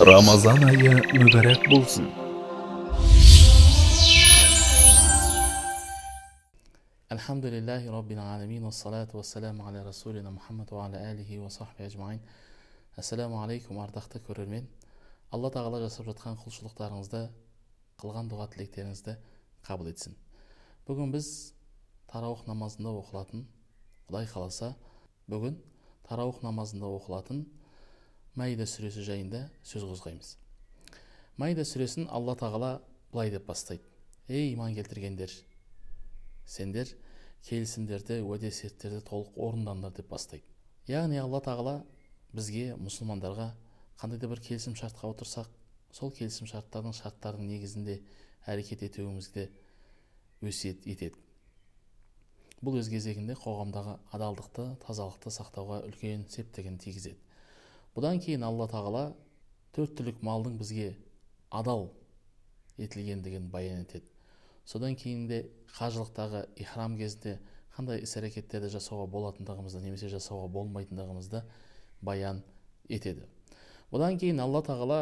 Рамазан айы мүбәрәк болсын. Әлхамдулиллахи Раббил аламин, вассалату вассаламу аля расулина Мухаммад ва аля алихи ва сахби ажмаин. Ассаламу алейкум ардақты көрермен. Алла Тағала жасап жатқан құлшылықтарыңызды, қылған дұға тілектеріңізді қабыл етсін. Бүгін біз тарауық намазында оқылатын, Құдай қаласа, бүгін тарауық намазында оқылатын маида сүресі жайында сөз қозғаймыз Майда сүресін алла тағала былай деп бастайды ей иман келтіргендер сендер келісімдерді уәде серттерді толық орындаңдар деп бастайды яғни алла тағала бізге мұсылмандарға қандай да бір келісім шартқа отырсақ сол келісім шарттардың шарттарының негізінде әрекет етуімізді өсиет етеді бұл өз кезегінде қоғамдағы адалдықты тазалықты сақтауға үлкен септігін тигізеді бұдан кейін алла тағала төрт түлік малдың бізге адал етілгендігін баян етеді содан кейін де қажылықтағы ихрам кезінде қандай іс әрекеттерді жасауға болатындығымызды немесе жасауға болмайтындығымызды баян етеді бұдан кейін алла тағала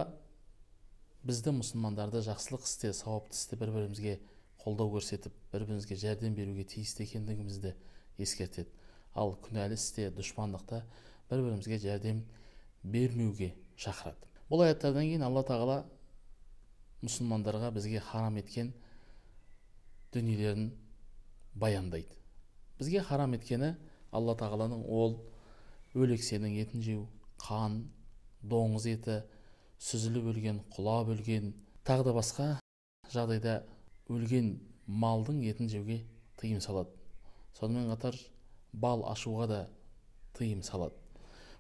бізді мұсылмандарды жақсылық істе сауапты істе бір бірімізге қолдау көрсетіп бір бірімізге жәрдем беруге тиісті екендігімізді ескертеді ал күнәлі істе дұшпандықта бір бірімізге жәрдем бермеуге шақырады бұл аяттардан кейін алла тағала мұсылмандарға бізге харам еткен дүниелерін баяндайды бізге харам еткені алла тағаланың ол өлексенің етін жеу қан доңыз еті сүзіліп өлген құлап өлген тағы да басқа жағдайда өлген малдың етін жеуге тыйым салады сонымен қатар бал ашуға да тыйым салады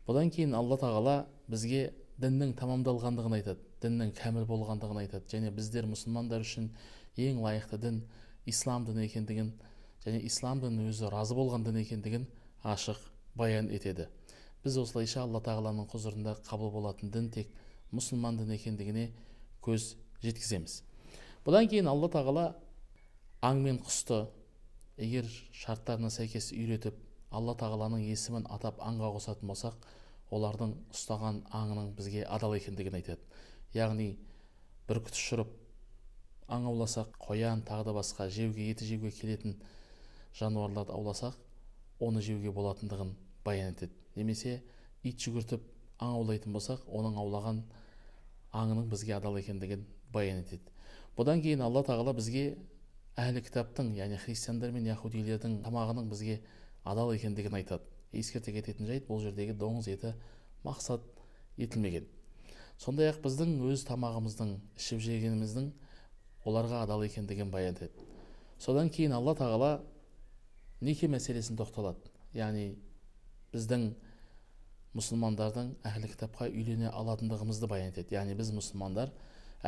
бұдан кейін алла тағала бізге діннің тамамдалғандығын айтады діннің кәміл болғандығын айтады және біздер мұсылмандар үшін ең лайықты дін ислам діні екендігін және ислам дінінің өзі разы болған дін екендігін ашық баян етеді біз осылайша алла тағаланың құзырында қабыл болатын дін тек мұсылман діні екендігіне көз жеткіземіз бұдан кейін алла тағала аң мен құсты егер шарттарына сәйкес үйретіп алла тағаланың есімін атап аңға қосатын болсақ олардың ұстаған аңының бізге адал екендігін айтады яғни бүркіт ұшырып аң ауласақ қоян тағы да басқа жеуге еті жеуге келетін жануарларды ауласақ оны жеуге болатындығын баян етеді немесе ит жүгіртіп аң аулайтын болсақ оның аулаған аңының бізге адал екендігін баян етеді бұдан кейін алла тағала бізге әлі кітаптың яғни христиандар мен яхудилердің тамағының бізге адал екендігін айтады ескерте кететін жайт бұл жердегі доңыз еті мақсат етілмеген сондай ақ біздің өз тамағымыздың ішіп жегеніміздің оларға адал екендігін баян етеді содан кейін алла тағала неке мәселесін тоқталады яғни біздің мұсылмандардың әһлі кітапқа үйлене алатындығымызды баян етеді яғни біз мұсылмандар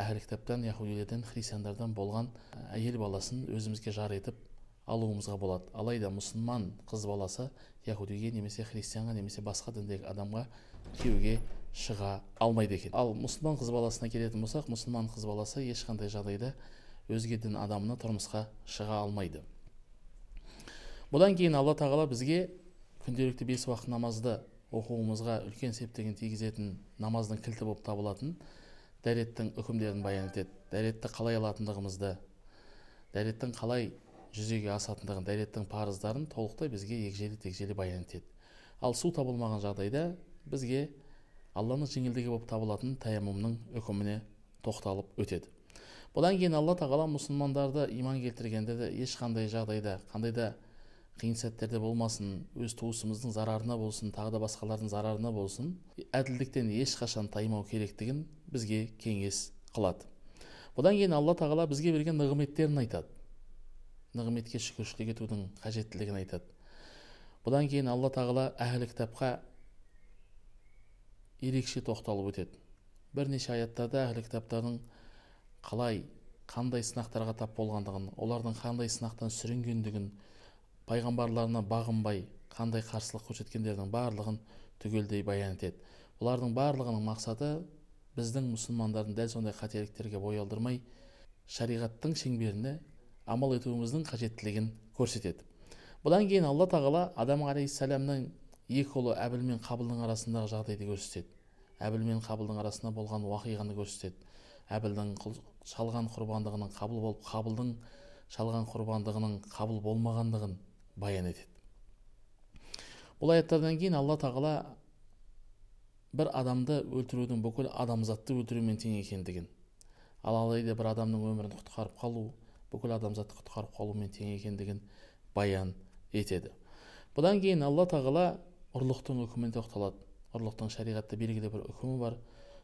әһлі кітаптан яхудилерден христиандардан болған әйел баласын өзімізге жар етіп алуымызға болады алайда мұсылман қыз баласы яхудиге немесе христианға немесе басқа діндегі адамға күйеуге шыға алмайды екен ал мұсылман қыз баласына келетін болсақ мұсылман қыз баласы ешқандай жағдайда өзге дін адамына тұрмысқа шыға алмайды бұдан кейін алла тағала бізге күнделікті бес уақыт намазды оқуымызға үлкен септігін тигізетін намаздың кілті болып табылатын дәреттің үкімдерін баян етеді дәретті қалай алатындығымызды дәреттің қалай жүзеге асатындығын дәреттің парыздарын толықтай бізге егжейлі тегжейлі баян етеді ал су табылмаған жағдайда бізге алланың жеңілдігі болып табылатын таямумның үкіміне тоқталып өтеді бұдан кейін алла тағала мұсылмандарды иман де ешқандай жағдайда қандай да қиын сәттерде болмасын өз туысымыздың зарарына болсын тағы да басқалардың зарарына болсын әділдіктен ешқашан таймау керектігін бізге кеңес қылады бұдан кейін алла тағала бізге берген нығметтерін айтады нығметке шүкіршілік етудің қажеттілігін айтады бұдан кейін алла тағала әһлі кітапқа ерекше тоқталып өтеді бірнеше аяттарда әһлі кітаптардың қалай қандай сынақтарға тап болғандығын олардың қандай сынақтан сүрінгендігін пайғамбарларына бағынбай қандай қарсылық көрсеткендердің барлығын түгелдей баян етеді бұлардың барлығының мақсаты біздің мұсылмандардың дәл сондай қателіктерге бой алдырмай шариғаттың шеңберіне амал етуіміздің қажеттілігін көрсетеді бұдан кейін алла тағала адам алейхисаламның екі ұлы әбіл мен қабылдың арасындағы жағдайды көрсетеді әбіл мен қабылдың арасында болған уақиғаны көрсетеді әбілдің шалған құрбандығының қабыл болып қабылдың шалған құрбандығының қабыл болмағандығын баян етеді бұл аяттардан кейін алла тағала бір адамды өлтірудің бүкіл адамзатты өлтірумен тең екендігін ал алайда бір адамның өмірін құтқарып қалу бүкіл адамзатты құтқарып қалумен тең екендігін баян етеді бұдан кейін алла тағала ұрлықтың үкіміне тоқталады ұрлықтың шариғатта белгілі бір үкімі бар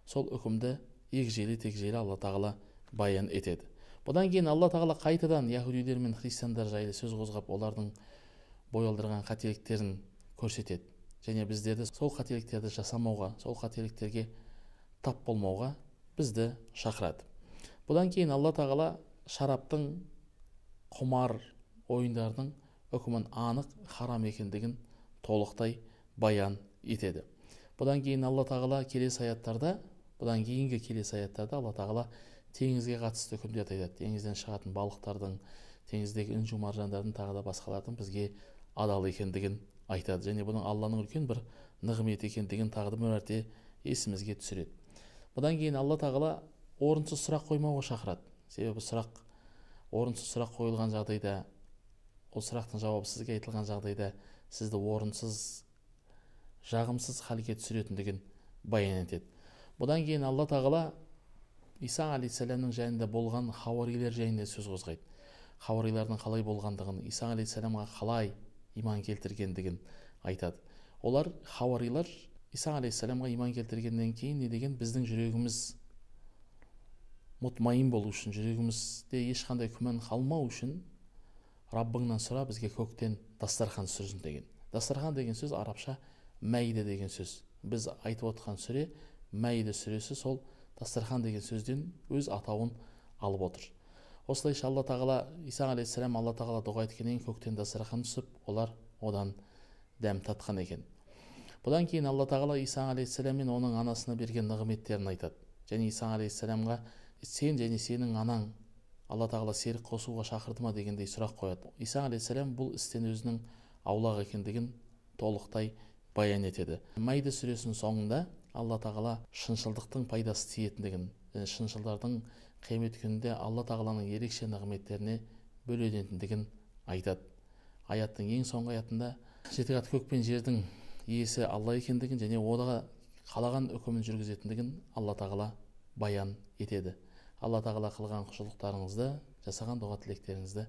сол үкімді егжейлі тегжейлі алла тағала баян етеді бұдан кейін алла тағала қайтадан яхудилер мен христиандар жайлы сөз қозғап олардың бой алдырған қателіктерін көрсетеді және біздерді сол қателіктерді жасамауға сол қателіктерге тап болмауға бізді шақырады бұдан кейін алла тағала шараптың құмар ойындардың үкімін анық харам екендігін толықтай баян етеді бұдан кейін алла тағала келесі аяттарда бұдан кейінгі келесі аяттарда алла тағала теңізге қатысты үкімдерді айтады теңізден шығатын балықтардың теңіздегі інжу маржандардың тағы да басқалардың бізге адал екендігін айтады және бұның алланың үлкен бір нығметі екендігін тағы да бір мәрте есімізге түсіреді бұдан кейін алла тағала орынсыз сұрақ қоймауға шақырады себебі сұрақ орынсыз сұрақ қойылған жағдайда ол сұрақтың жауабы сізге айтылған жағдайда сізді орынсыз жағымсыз халге түсіретіндігін баян етеді бұдан кейін алла тағала иса алейхисаламның жанында болған хауарилер жайында сөз қозғайды хауарилардың қалай болғандығын иса алейхисаламға қалай иман келтіргендігін айтады олар хауарилар иса алейхисаламға иман келтіргеннен кейін не деген біздің жүрегіміз мұтмайын болу үшін жүрегімізде ешқандай күмән қалмау үшін раббыңнан сұра бізге көктен дастархан түсірсін деген дастархан деген сөз арабша мәйді деген сөз біз айтып отқан сүре мәйді сүресі сол дастархан деген сөзден өз атауын алып отыр осылайша алла тағала иса алейхисалам алла тағала дұға еткеннен көктен дастархан түсіп олар одан дәм татқан екен бұдан кейін алла тағала иса алейхисалам мен оның анасына берген нығметтерін айтады және иса алейхисаламға сен және сенің анаң алла тағала серік қосуға шақырды ма дегендей сұрақ қояды иса алейхисалям бұл істен өзінің аулақ екендігін толықтай баян етеді мәйді сүресінің соңында алла тағала шыншылдықтың пайдасы тиетіндігін және шыншылдардың қиямет күнінде алла тағаланың ерекше нығметтеріне бөленетіндігін айтады аяттың ең соңғы аятында жеті қат көк пен жердің иесі алла екендігін және одаға қалаған үкімін жүргізетіндігін алла тағала баян етеді алла тағала қылған құлшылықтарыңызды жасаған дұға тілектеріңізді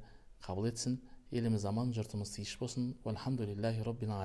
қабыл етсін еліміз аман жұртымыз тыныш болсын уалхамдулиллахи роббил